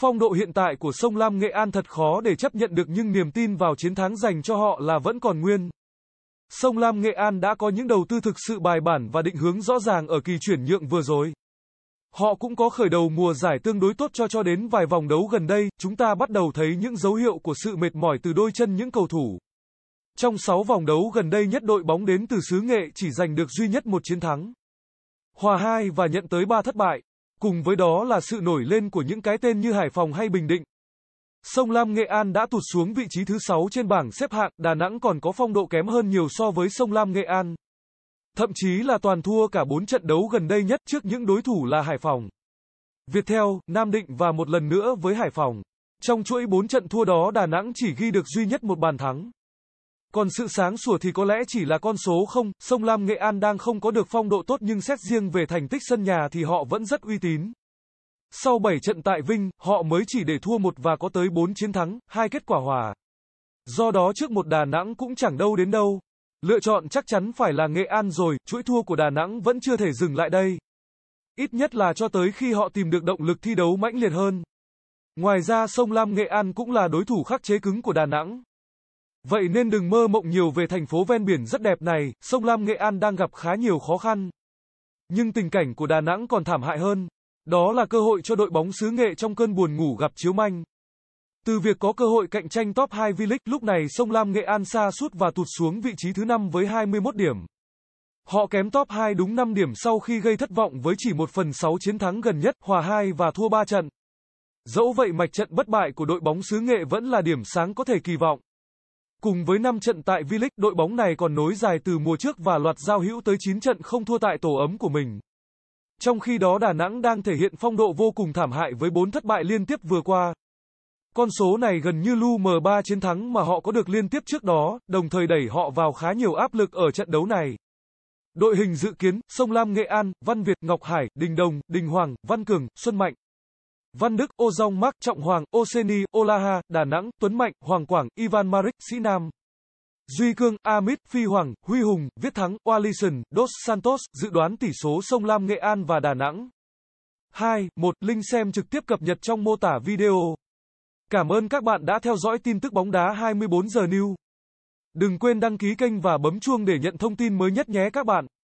Phong độ hiện tại của sông Lam Nghệ An thật khó để chấp nhận được nhưng niềm tin vào chiến thắng dành cho họ là vẫn còn nguyên. Sông Lam Nghệ An đã có những đầu tư thực sự bài bản và định hướng rõ ràng ở kỳ chuyển nhượng vừa rồi. Họ cũng có khởi đầu mùa giải tương đối tốt cho cho đến vài vòng đấu gần đây, chúng ta bắt đầu thấy những dấu hiệu của sự mệt mỏi từ đôi chân những cầu thủ. Trong 6 vòng đấu gần đây nhất đội bóng đến từ xứ Nghệ chỉ giành được duy nhất một chiến thắng. Hòa 2 và nhận tới 3 thất bại. Cùng với đó là sự nổi lên của những cái tên như Hải Phòng hay Bình Định. Sông Lam Nghệ An đã tụt xuống vị trí thứ 6 trên bảng xếp hạng, Đà Nẵng còn có phong độ kém hơn nhiều so với Sông Lam Nghệ An. Thậm chí là toàn thua cả 4 trận đấu gần đây nhất trước những đối thủ là Hải Phòng. Viettel, Nam Định và một lần nữa với Hải Phòng. Trong chuỗi 4 trận thua đó Đà Nẵng chỉ ghi được duy nhất một bàn thắng. Còn sự sáng sủa thì có lẽ chỉ là con số không, sông Lam Nghệ An đang không có được phong độ tốt nhưng xét riêng về thành tích sân nhà thì họ vẫn rất uy tín. Sau 7 trận tại Vinh, họ mới chỉ để thua một và có tới 4 chiến thắng, hai kết quả hòa. Do đó trước một Đà Nẵng cũng chẳng đâu đến đâu. Lựa chọn chắc chắn phải là Nghệ An rồi, chuỗi thua của Đà Nẵng vẫn chưa thể dừng lại đây. Ít nhất là cho tới khi họ tìm được động lực thi đấu mãnh liệt hơn. Ngoài ra sông Lam Nghệ An cũng là đối thủ khắc chế cứng của Đà Nẵng. Vậy nên đừng mơ mộng nhiều về thành phố ven biển rất đẹp này, sông Lam Nghệ An đang gặp khá nhiều khó khăn. Nhưng tình cảnh của Đà Nẵng còn thảm hại hơn. Đó là cơ hội cho đội bóng xứ nghệ trong cơn buồn ngủ gặp chiếu manh. Từ việc có cơ hội cạnh tranh top 2 V-League, lúc này sông Lam Nghệ An xa suốt và tụt xuống vị trí thứ 5 với 21 điểm. Họ kém top 2 đúng 5 điểm sau khi gây thất vọng với chỉ 1 phần 6 chiến thắng gần nhất, hòa 2 và thua 3 trận. Dẫu vậy mạch trận bất bại của đội bóng xứ nghệ vẫn là điểm sáng có thể kỳ vọng. Cùng với 5 trận tại V-League, đội bóng này còn nối dài từ mùa trước và loạt giao hữu tới 9 trận không thua tại tổ ấm của mình. Trong khi đó Đà Nẵng đang thể hiện phong độ vô cùng thảm hại với 4 thất bại liên tiếp vừa qua. Con số này gần như lu mờ 3 chiến thắng mà họ có được liên tiếp trước đó, đồng thời đẩy họ vào khá nhiều áp lực ở trận đấu này. Đội hình dự kiến, Sông Lam Nghệ An, Văn Việt, Ngọc Hải, Đình Đồng, Đình Hoàng, Văn Cường, Xuân Mạnh. Văn Đức, Ô Dông Mắc, Trọng Hoàng, Oseni, Olaha, Đà Nẵng, Tuấn Mạnh, Hoàng Quảng, Ivan Maric, Sĩ Nam. Duy Cương, Amit, Phi Hoàng, Huy Hùng, Viết Thắng, Wallison, Dos Santos, dự đoán tỷ số Sông Lam Nghệ An và Đà Nẵng. 2. 1. Link xem trực tiếp cập nhật trong mô tả video. Cảm ơn các bạn đã theo dõi tin tức bóng đá 24 giờ new. Đừng quên đăng ký kênh và bấm chuông để nhận thông tin mới nhất nhé các bạn.